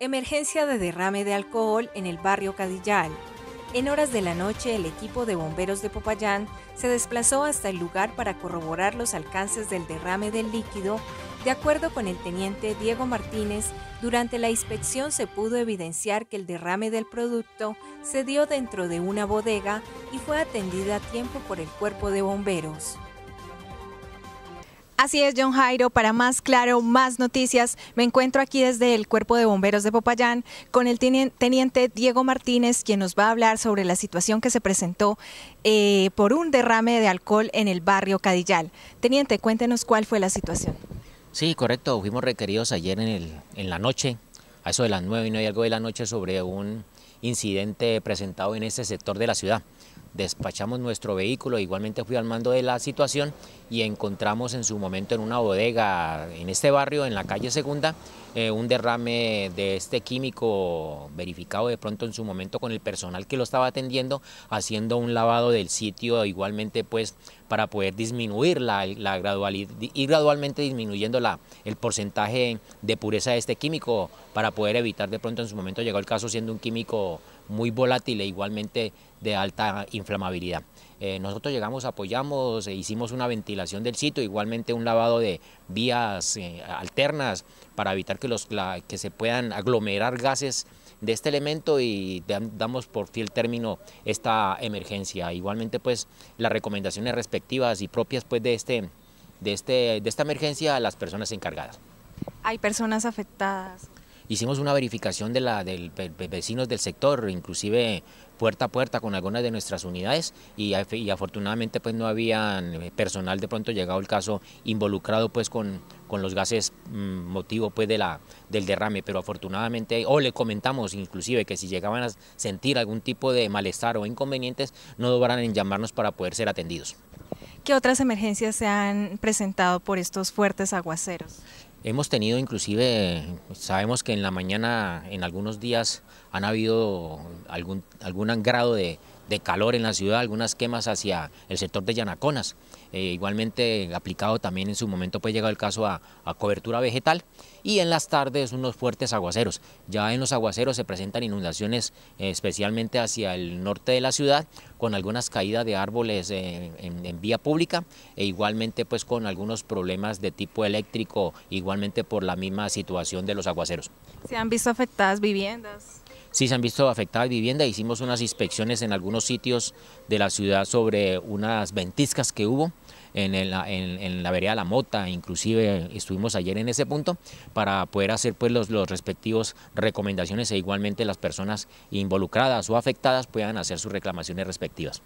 Emergencia de derrame de alcohol en el barrio Cadillal. En horas de la noche, el equipo de bomberos de Popayán se desplazó hasta el lugar para corroborar los alcances del derrame del líquido. De acuerdo con el teniente Diego Martínez, durante la inspección se pudo evidenciar que el derrame del producto se dio dentro de una bodega y fue atendida a tiempo por el cuerpo de bomberos. Así es, John Jairo. Para más claro, más noticias, me encuentro aquí desde el Cuerpo de Bomberos de Popayán con el teniente Diego Martínez, quien nos va a hablar sobre la situación que se presentó eh, por un derrame de alcohol en el barrio Cadillal. Teniente, cuéntenos cuál fue la situación. Sí, correcto. Fuimos requeridos ayer en, el, en la noche, a eso de las 9 y no y algo de la noche, sobre un incidente presentado en ese sector de la ciudad despachamos nuestro vehículo, igualmente fui al mando de la situación y encontramos en su momento en una bodega en este barrio, en la calle Segunda, eh, un derrame de este químico verificado de pronto en su momento con el personal que lo estaba atendiendo, haciendo un lavado del sitio igualmente pues para poder disminuir la, gradualidad, y gradualmente disminuyendo la, el porcentaje de pureza de este químico para poder evitar de pronto en su momento llegó el caso siendo un químico muy volátil e igualmente de alta inflamabilidad. Eh, nosotros llegamos, apoyamos, eh, hicimos una ventilación del sitio, igualmente un lavado de vías eh, alternas para evitar que, los, que se puedan aglomerar gases de este elemento y damos por fiel término esta emergencia. Igualmente pues las recomendaciones respectivas y propias pues de, este, de, este, de esta emergencia a las personas encargadas. ¿Hay personas afectadas? Hicimos una verificación de la del vecinos del sector, inclusive puerta a puerta con algunas de nuestras unidades y, afortunadamente pues no había eh, personal de pronto llegado el caso involucrado pues con, con los gases mm, motivo pues de la, del derrame, pero afortunadamente o le comentamos inclusive que si llegaban a sentir algún tipo de malestar o inconvenientes no dudaran en llamarnos para poder ser atendidos. ¿Qué otras emergencias se han presentado por estos fuertes aguaceros? Hemos tenido inclusive, sabemos que en la mañana, en algunos días, han habido algún, algún grado de, de calor en la ciudad, algunas quemas hacia el sector de Yanaconas. Eh, igualmente aplicado también en su momento pues llegó el caso a, cobertura vegetal y en las tardes unos fuertes aguaceros. Ya en los aguaceros se presentan inundaciones eh, especialmente hacia el norte de la ciudad con algunas caídas de árboles eh, en, en, vía pública e igualmente pues con algunos problemas de tipo eléctrico igualmente por la misma situación de los aguaceros. ¿Se han visto afectadas viviendas? sí se han visto afectadas viviendas. Hicimos unas inspecciones en algunos sitios de la ciudad sobre unas ventiscas que hubo. En la, en, la, vereda La Mota, inclusive eh, estuvimos ayer en ese punto, para poder hacer pues los, los respectivos recomendaciones e igualmente las personas involucradas o afectadas puedan hacer sus reclamaciones respectivas.